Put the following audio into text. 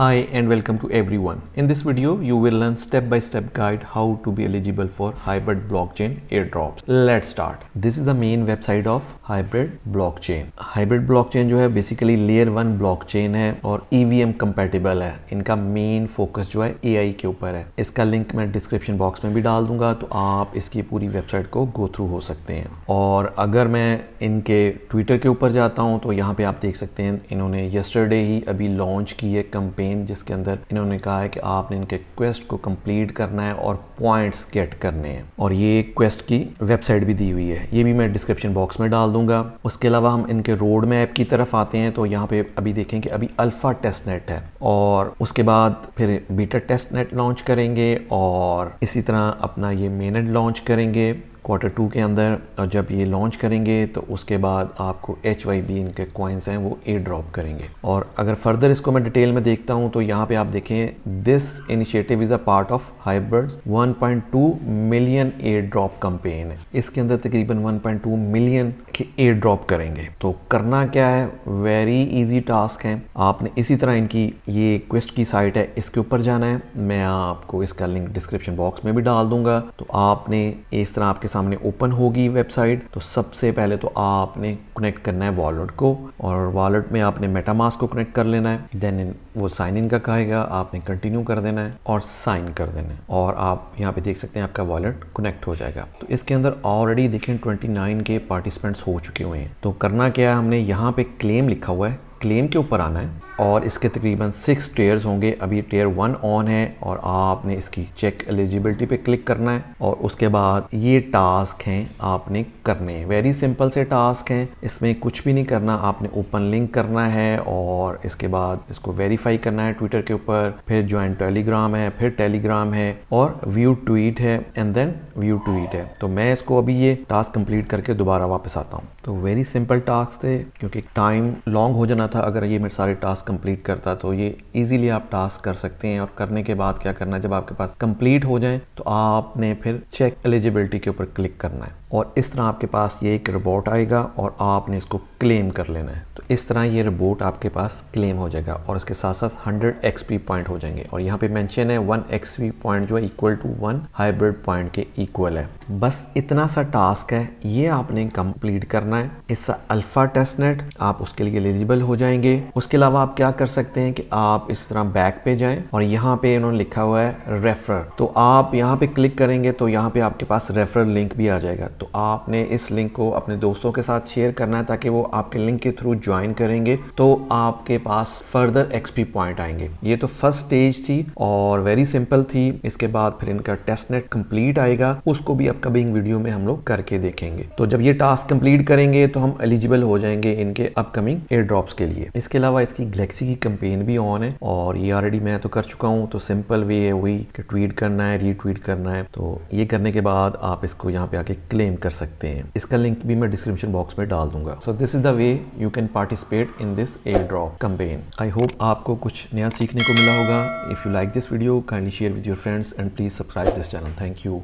Hi and welcome to everyone. In this video, you will learn step-by-step -step guide how to be eligible for Hybrid Blockchain airdrops. Let's start. This is the main website of Hybrid Blockchain. Hybrid Blockchain जो है basically layer one blockchain है और EVM compatible है इनका main focus जो है AI के ऊपर है इसका लिंक मैं डिस्क्रिप्शन बॉक्स में भी डाल दूंगा तो आप इसकी पूरी वेबसाइट को गो थ्रू हो सकते हैं और अगर मैं इनके ट्विटर के ऊपर जाता हूँ तो यहाँ पे आप देख सकते हैं इन्होंने यस्टरडे ही अभी लॉन्च की है कंपेन कैंपेन जिसके अंदर इन्होंने कहा है कि आपने इनके क्वेस्ट को कंप्लीट करना है और पॉइंट्स गेट करने हैं और ये क्वेस्ट की वेबसाइट भी दी हुई है ये भी मैं डिस्क्रिप्शन बॉक्स में डाल दूंगा उसके अलावा हम इनके रोड मैप की तरफ आते हैं तो यहाँ पे अभी देखें कि अभी अल्फ़ा टेस्ट नेट है और उसके बाद फिर बीटा टेस्ट नेट लॉन्च करेंगे और इसी तरह अपना ये मेनट लॉन्च करेंगे क्वार्टर टू के अंदर और जब ये लॉन्च करेंगे तो उसके बाद आपको एच वाई बी इनके कॉइन्स हैं वो एयर ड्रॉप करेंगे और अगर फर्दर इसको मैं डिटेल में देखता हूँ तो यहाँ पे आप देखें this initiative is a part of hybrids 1.2 million airdrop campaign है इसके अंदर तकरीबन 1.2 मिलियन के एयर ड्रॉप करेंगे तो करना क्या है वेरी इजी टास्क है आपने इसी तरह इनकी ये क्वेस्ट की साइट है इसके ऊपर जाना है मैं आपको इसका लिंक डिस्क्रिप्शन बॉक्स में भी डाल दूंगा तो आपने इस तरह आपके साथ सामने ओपन होगी वेबसाइट तो सबसे पहले तो आपने कनेक्ट करना है वॉलेट को और वॉलेट में आपने मेटामास को कनेक्ट कर लेना है देन वो साइन इन का कहेगा आपने कंटिन्यू कर देना है और साइन कर देना है और आप यहाँ पे देख सकते हैं आपका वॉलेट कनेक्ट हो जाएगा तो इसके अंदर ऑलरेडी देखें 29 के पार्टिसिपेंट्स हो चुके हुए हैं तो करना क्या है हमने यहाँ पे क्लेम लिखा हुआ है क्लेम के ऊपर आना है और इसके तकरीबन सिक्स टेयर्स होंगे अभी टेयर वन ऑन है और आपने इसकी चेक एलिजिबिलिटी पे क्लिक करना है और उसके बाद ये टास्क हैं आपने करने हैं वेरी सिंपल से टास्क हैं इसमें कुछ भी नहीं करना आपने ओपन लिंक करना है और इसके बाद इसको वेरीफाई करना है ट्विटर के ऊपर फिर ज्वाइन टेलीग्राम है फिर टेलीग्राम है और व्यू ट्वीट है एंड देन व्यू ट्वीट है तो मैं इसको अभी ये टास्क कंप्लीट करके दोबारा वापस आता हूँ तो वेरी सिंपल टास्क थे क्योंकि टाइम लॉन्ग हो जाना था अगर ये मेरे सारे टास्क कंप्लीट करता तो ये इजीली आप टास्क कर सकते हैं और करने के बाद क्या करना है जब आपके पास कंप्लीट हो जाए तो आपने फिर चेक एलिजिबिलिटी के ऊपर क्लिक करना है और इस तरह आपके पास ये एक रिपोर्ट आएगा और आपने इसको क्लेम कर लेना है इस तरह ये रिबोट आपके पास क्लेम हो जाएगा और इसके साथ साथ 100 एक्सपी पॉइंट हो जाएंगे और यहाँ पे मेंशन है वन एक्सपी पॉइंट जो है equal to one hybrid point के इक्वल है बस इतना सा टास्क है ये आपने कंप्लीट करना है इसका अल्फा टेस्ट नेट आप उसके लिए एलिजिबल हो जाएंगे उसके अलावा आप क्या कर सकते हैं कि आप इस तरह बैक पे जाएं और यहाँ पे इन्होंने लिखा हुआ है रेफर तो आप यहाँ पे क्लिक करेंगे तो यहाँ पे आपके पास रेफर लिंक भी आ जाएगा तो आपने इस लिंक को अपने दोस्तों के साथ शेयर करना है ताकि वो आपके लिंक के थ्रू ज्वाइन ज्वाइन करेंगे तो आपके पास फर्दर एक्सपी पॉइंट आएंगे ये तो फर्स्ट स्टेज थी और वेरी सिंपल थी इसके बाद फिर इनका टेस्ट नेट कंप्लीट आएगा उसको भी अपकमिंग वीडियो में हम लोग करके देखेंगे तो जब ये टास्क कंप्लीट करेंगे तो हम एलिजिबल हो जाएंगे इनके अपकमिंग एयर ड्रॉप्स के लिए इसके अलावा इसकी गलेक्सी की कंपेन भी ऑन है और ये ऑलरेडी मैं तो कर चुका हूँ तो सिंपल वे है वही कि ट्वीट करना है रीट्वीट करना है तो ये करने के बाद आप इसको यहाँ पे आके क्लेम कर सकते हैं इसका लिंक भी मैं डिस्क्रिप्शन बॉक्स में डाल दूंगा so this is the way you can part participate in this airdrop campaign I hope आपको कुछ नया सीखने को मिला होगा if you like this video kindly share with your friends and please subscribe this channel thank you